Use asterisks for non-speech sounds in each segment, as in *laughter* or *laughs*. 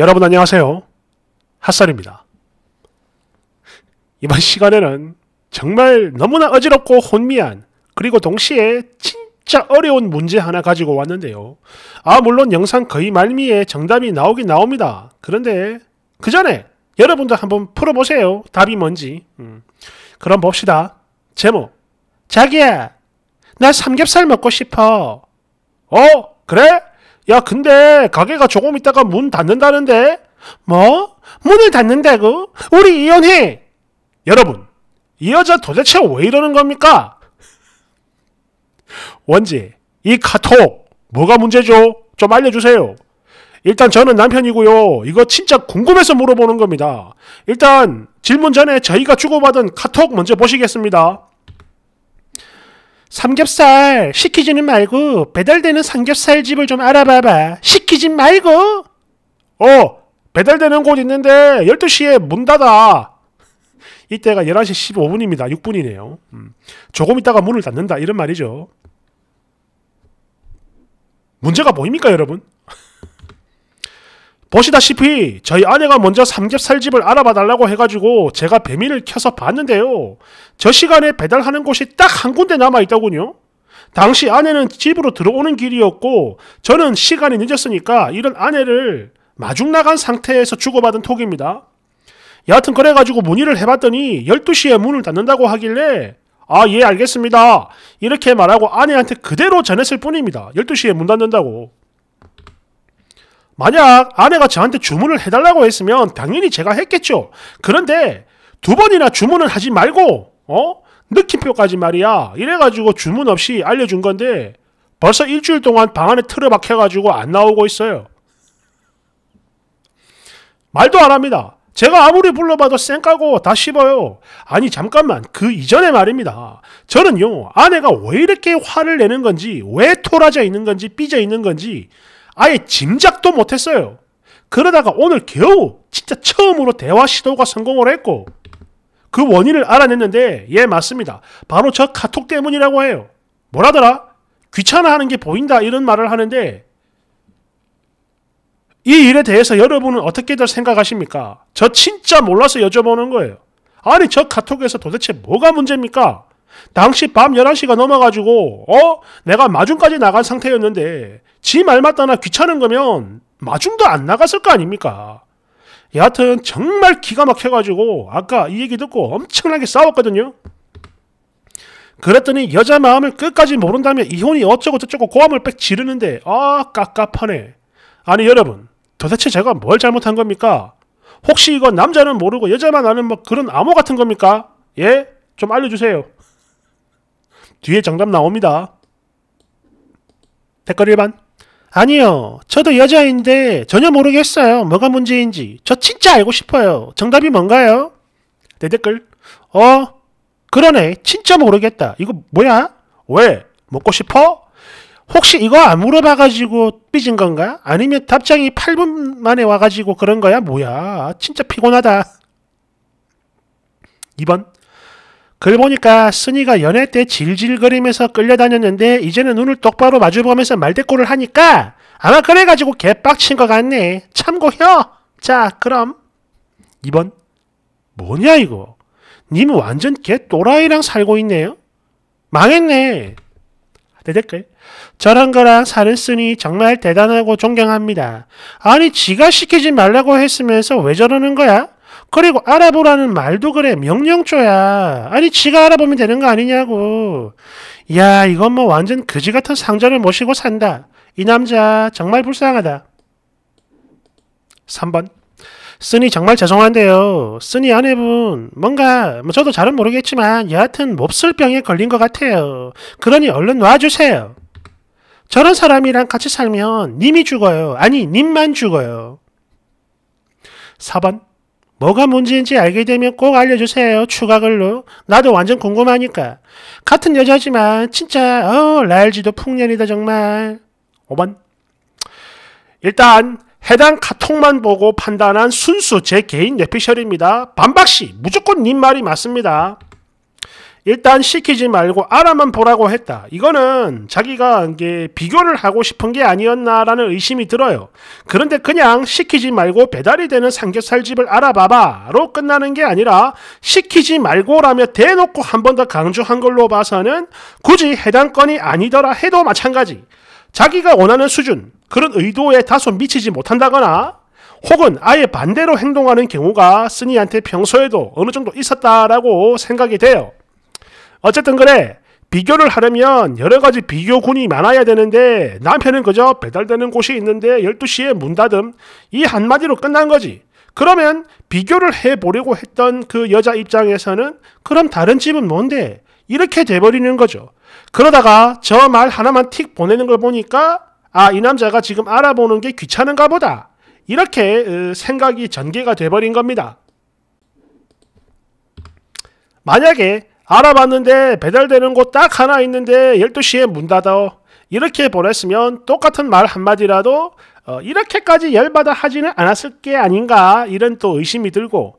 여러분 안녕하세요. 핫살입니다 이번 시간에는 정말 너무나 어지럽고 혼미한 그리고 동시에 진짜 어려운 문제 하나 가지고 왔는데요. 아 물론 영상 거의 말미에 정답이 나오긴 나옵니다. 그런데 그 전에 여러분도 한번 풀어보세요. 답이 뭔지. 음. 그럼 봅시다. 제목 자기야 나 삼겹살 먹고 싶어. 어? 그래? 야 근데 가게가 조금 있다가 문 닫는다는데 뭐? 문을 닫는다고? 우리 이혼해! 여러분 이 여자 도대체 왜 이러는 겁니까? 원지 이 카톡 뭐가 문제죠? 좀 알려주세요. 일단 저는 남편이고요. 이거 진짜 궁금해서 물어보는 겁니다. 일단 질문 전에 저희가 주고받은 카톡 먼저 보시겠습니다. 삼겹살 시키지는 말고 배달되는 삼겹살 집을 좀 알아봐봐. 시키지 말고. 어, 배달되는 곳 있는데 12시에 문 닫아. 이때가 11시 15분입니다. 6분이네요. 음, 조금 있다가 문을 닫는다. 이런 말이죠. 문제가 보입니까, 여러분? 보시다시피 저희 아내가 먼저 삼겹살집을 알아봐 달라고 해가지고 제가 배민을 켜서 봤는데요. 저 시간에 배달하는 곳이 딱 한 군데 남아있더군요 당시 아내는 집으로 들어오는 길이었고 저는 시간이 늦었으니까 이런 아내를 마중 나간 상태에서 주고받은 톡입니다. 여하튼 그래가지고 문의를 해봤더니 12시에 문을 닫는다고 하길래 아, 예, 알겠습니다. 이렇게 말하고 아내한테 그대로 전했을 뿐입니다. 12시에 문 닫는다고. 만약 아내가 저한테 주문을 해달라고 했으면 당연히 제가 했겠죠. 그런데 두 번이나 주문을 하지 말고, 어? 느낌표까지 말이야. 이래가지고 주문 없이 알려준 건데 벌써 일주일 동안 방 안에 틀어박혀가지고 안 나오고 있어요. 말도 안 합니다. 제가 아무리 불러봐도 쌩까고 다 씹어요. 아니 잠깐만 그 이전에 말입니다. 저는요 아내가 왜 이렇게 화를 내는 건지 왜 토라져 있는 건지 삐져 있는 건지 아예 짐작도 못했어요. 그러다가 오늘 겨우 진짜 처음으로 대화 시도가 성공을 했고 그 원인을 알아냈는데 예 맞습니다. 바로 저 카톡 때문이라고 해요. 뭐라더라? 귀찮아하는 게 보인다 이런 말을 하는데 이 일에 대해서 여러분은 어떻게들 생각하십니까? 저 진짜 몰라서 여쭤보는 거예요. 아니 저 카톡에서 도대체 뭐가 문제입니까? 당시 밤 11시가 넘어가지고 어? 내가 마중까지 나간 상태였는데 지말 맞다나 귀찮은 거면 마중도 안 나갔을 거 아닙니까? 여하튼 정말 기가 막혀가지고 아까 이 얘기 듣고 엄청나게 싸웠거든요. 그랬더니 여자 마음을 끝까지 모른다면 이혼이 어쩌고 저쩌고 고함을 빽 지르는데 아 깝깝하네. 아니 여러분 도대체 제가 뭘 잘못한 겁니까? 혹시 이거 남자는 모르고 여자만 아는 뭐 그런 암호 같은 겁니까? 예? 좀 알려주세요. 뒤에 정답 나옵니다. 댓글 1반 아니요. 저도 여자인데 전혀 모르겠어요. 뭐가 문제인지. 저 진짜 알고 싶어요. 정답이 뭔가요? 내 댓글. 어, 그러네. 진짜 모르겠다. 이거 뭐야? 왜? 먹고 싶어? 혹시 이거 안 물어봐가지고 삐진 건가? 아니면 답장이 8분 만에 와가지고 그런 거야? 뭐야? 진짜 피곤하다. 2번. 그글 보니까 스니가 연애 때 질질거리면서 끌려다녔는데 이제는 눈을 똑바로 마주보면서 말대꾸를 하니까 아마 그래가지고 개빡친 것 같네. 참고혀. 자 그럼 2번 뭐냐 이거. 님 완전 개 또라이랑 살고 있네요. 망했네. 내 댓글. 저런 거랑 사는 쓰니 정말 대단하고 존경합니다. 아니 지가 시키지 말라고 했으면서 왜 저러는 거야? 그리고 알아보라는 말도 그래. 명령조야. 아니, 지가 알아보면 되는 거 아니냐고. 야, 이건 뭐 완전 그지 같은 상자을 모시고 산다. 이 남자 정말 불쌍하다. 3번. 쓰니 정말 죄송한데요. 쓰니 아내분 뭔가 뭐 저도 잘은 모르겠지만 여하튼 몹쓸 병에 걸린 것 같아요. 그러니 얼른 놔주세요. 저런 사람이랑 같이 살면 님이 죽어요. 아니 님만 죽어요. 4번 뭐가 문제인지 알게 되면 꼭 알려주세요. 추가 글로. 나도 완전 궁금하니까. 같은 여자지만 진짜 어 랄지도 풍년이다 정말. 5번. 일단 해당 카톡만 보고 판단한 순수 제 개인 뇌피셜입니다. 반박시 무조건 님 말이 맞습니다. 일단 시키지 말고 알아만 보라고 했다. 이거는 자기가 이게 비교를 하고 싶은 게 아니었나라는 의심이 들어요. 그런데 그냥 시키지 말고 배달이 되는 삼겹살 집을 알아봐봐로 끝나는 게 아니라 시키지 말고라며 대놓고 한 번 더 강조한 걸로 봐서는 굳이 해당 건이 아니더라 해도 마찬가지. 자기가 원하는 수준, 그런 의도에 다소 미치지 못한다거나 혹은 아예 반대로 행동하는 경우가 스니한테 평소에도 어느 정도 있었다라고 생각이 돼요. 어쨌든 그래 비교를 하려면 여러 가지 비교군이 많아야 되는데 남편은 그저 배달되는 곳이 있는데 12시에 문 닫음 이 한마디로 끝난 거지. 그러면 비교를 해보려고 했던 그 여자 입장에서는 그럼 다른 집은 뭔데? 이렇게 돼버리는 거죠. 그러다가 저 말 하나만 틱 보내는 걸 보니까 아, 이 남자가 지금 알아보는 게 귀찮은가 보다. 이렇게 생각이 전개가 돼버린 겁니다. 만약에 알아봤는데 배달되는 곳 딱 하나 있는데 12시에 문 닫아. 이렇게 보냈으면 똑같은 말 한마디라도 어, 이렇게까지 열받아 하지는 않았을 게 아닌가 이런 또 의심이 들고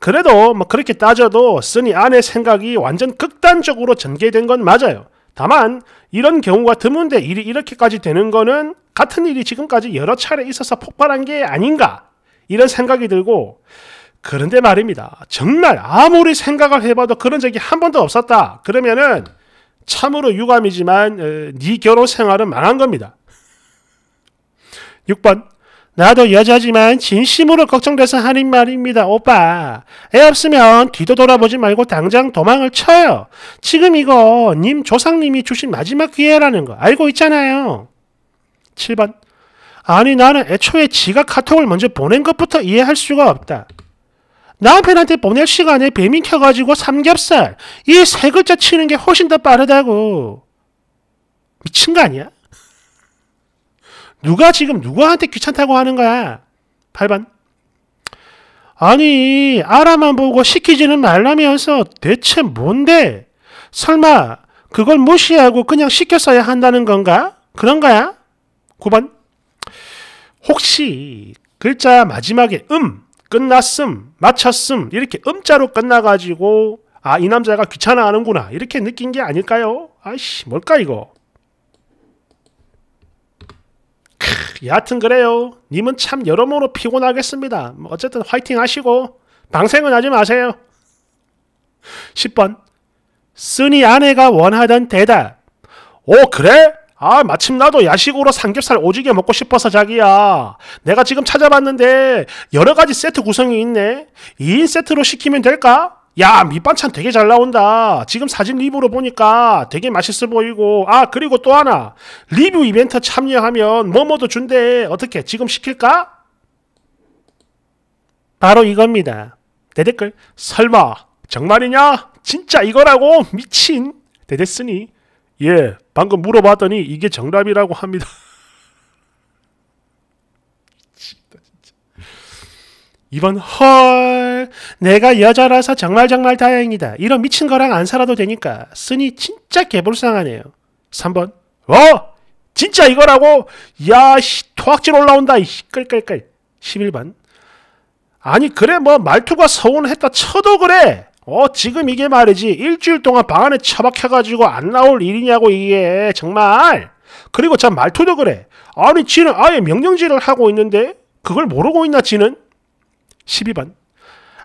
그래도 뭐 그렇게 따져도 쓰니 안의 생각이 완전 극단적으로 전개된 건 맞아요. 다만 이런 경우가 드문데 일이 이렇게까지 되는 거는 같은 일이 지금까지 여러 차례 있어서 폭발한 게 아닌가 이런 생각이 들고 그런데 말입니다. 정말 아무리 생각을 해봐도 그런 적이 한 번도 없었다. 그러면은 참으로 유감이지만 에, 네 결혼 생활은 망한 겁니다. 6번 나도 여자지만 진심으로 걱정돼서 하는 말입니다. 오빠 애 없으면 뒤도 돌아보지 말고 당장 도망을 쳐요. 지금 이거 님 조상님이 주신 마지막 기회라는 거 알고 있잖아요. 7번 아니 나는 애초에 지가 카톡을 먼저 보낸 것부터 이해할 수가 없다. 남편한테 보낼 시간에 배민 켜가지고 삼겹살 이 세 글자 치는 게 훨씬 더 빠르다고 미친 거 아니야? 누가 지금 누구한테 귀찮다고 하는 거야? 8번 아니 알아만 보고 시키지는 말라면서 대체 뭔데? 설마 그걸 무시하고 그냥 시켰어야 한다는 건가? 그런 거야? 9번 혹시 글자 마지막에 음 끝났음, 마쳤음 이렇게 음자로 끝나가지고 아 이 남자가 귀찮아하는구나 이렇게 느낀 게 아닐까요? 아씨 뭘까 이거? 크, 여하튼 그래요. 님은 참 여러모로 피곤하겠습니다. 뭐 어쨌든 화이팅 하시고 방생은 하지 마세요. 10번 쓰니 아내가 원하던 대답 오 그래? 아 마침 나도 야식으로 삼겹살 오지게 먹고 싶어서 자기야 내가 지금 찾아봤는데 여러가지 세트 구성이 있네 2인 세트로 시키면 될까? 야 밑반찬 되게 잘 나온다 지금 사진 리뷰로 보니까 되게 맛있어 보이고 아 그리고 또 하나 리뷰 이벤트 참여하면 뭐뭐도 준대 어떻게 지금 시킬까? 바로 이겁니다 내 댓글 설마 정말이냐? 진짜 이거라고? 미친 대댓으니 예, 방금 물어봤더니 이게 정답이라고 합니다. *laughs* 이번 헐 내가 여자라서 정말 정말 다행이다. 이런 미친 거랑 안 살아도 되니까 쓰니 진짜 개불쌍하네요. 3번 어 진짜 이거라고 야씨 토악질 올라온다 이 끌끌끌 11번 아니 그래 뭐 말투가 서운했다 쳐도 그래 어 지금 이게 말이지 일주일 동안 방 안에 처박혀가지고 안 나올 일이냐고 이게 정말 그리고 참 말투도 그래 아니 지는 아예 명령질을 하고 있는데 그걸 모르고 있나 지는 12번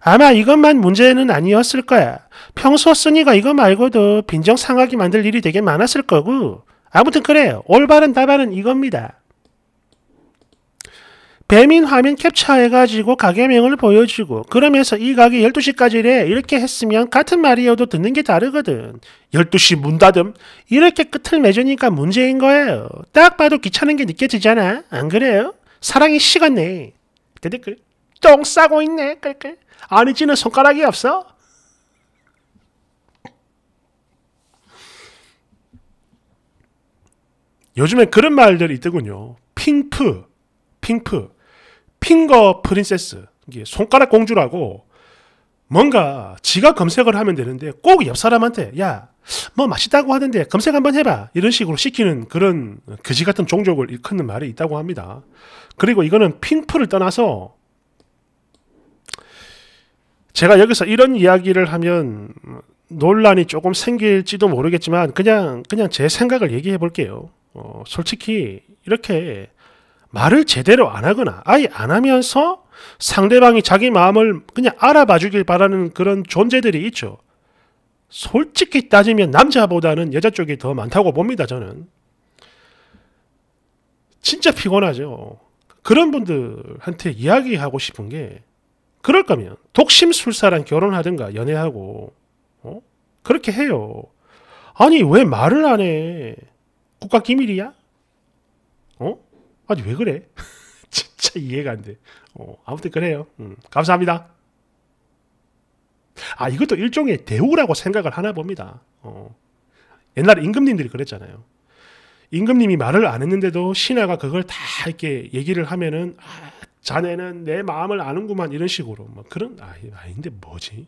아마 이것만 문제는 아니었을 거야 평소 쓰니가 이거 말고도 빈정 상하게 만들 일이 되게 많았을 거고 아무튼 그래 올바른 답안은 이겁니다 배민 화면 캡처해가지고 가게명을 보여주고 그러면서 이 가게 12시까지래 이렇게 했으면 같은 말이어도 듣는 게 다르거든. 12시 문 닫음 이렇게 끝을 맺으니까 문제인 거예요. 딱 봐도 귀찮은 게 느껴지잖아. 안 그래요? 사랑이 식었네. 댓글 똥 싸고 있네. 끌끌. 아니지는 손가락이 없어. 요즘에 그런 말들이 있더군요. 핑프. 핑 핑크. 핑거 프린세스 손가락 공주라고 뭔가 지가 검색을 하면 되는데 꼭 옆 사람한테 야 뭐 맛있다고 하던데 검색 한번 해봐 이런 식으로 시키는 그런 그지 같은 종족을 일컫는 말이 있다고 합니다. 그리고 이거는 핑프를 떠나서 제가 여기서 이런 이야기를 하면 논란이 조금 생길지도 모르겠지만 그냥 그냥 제 생각을 얘기해 볼게요. 어, 솔직히 이렇게 말을 제대로 안 하거나 아예 안 하면서 상대방이 자기 마음을 그냥 알아봐 주길 바라는 그런 존재들이 있죠. 솔직히 따지면 남자보다는 여자 쪽이 더 많다고 봅니다, 저는. 진짜 피곤하죠. 그런 분들한테 이야기하고 싶은 게 그럴 거면 독심술사랑 결혼하든가 연애하고 어? 그렇게 해요. 아니 왜 말을 안 해? 국가 기밀이야? 어? 아니 왜 그래? *laughs* 진짜 이해가 안 돼. 어, 아무튼 그래요. 음, 감사합니다. 아 이것도 일종의 대우라고 생각을 하나 봅니다. 어, 옛날 임금님들이 그랬잖아요. 임금님이 말을 안 했는데도 신하가 그걸 다 이렇게 얘기를 하면은 아, 자네는 내 마음을 아는구만 이런 식으로 뭐 그런 아, 아닌데 뭐지?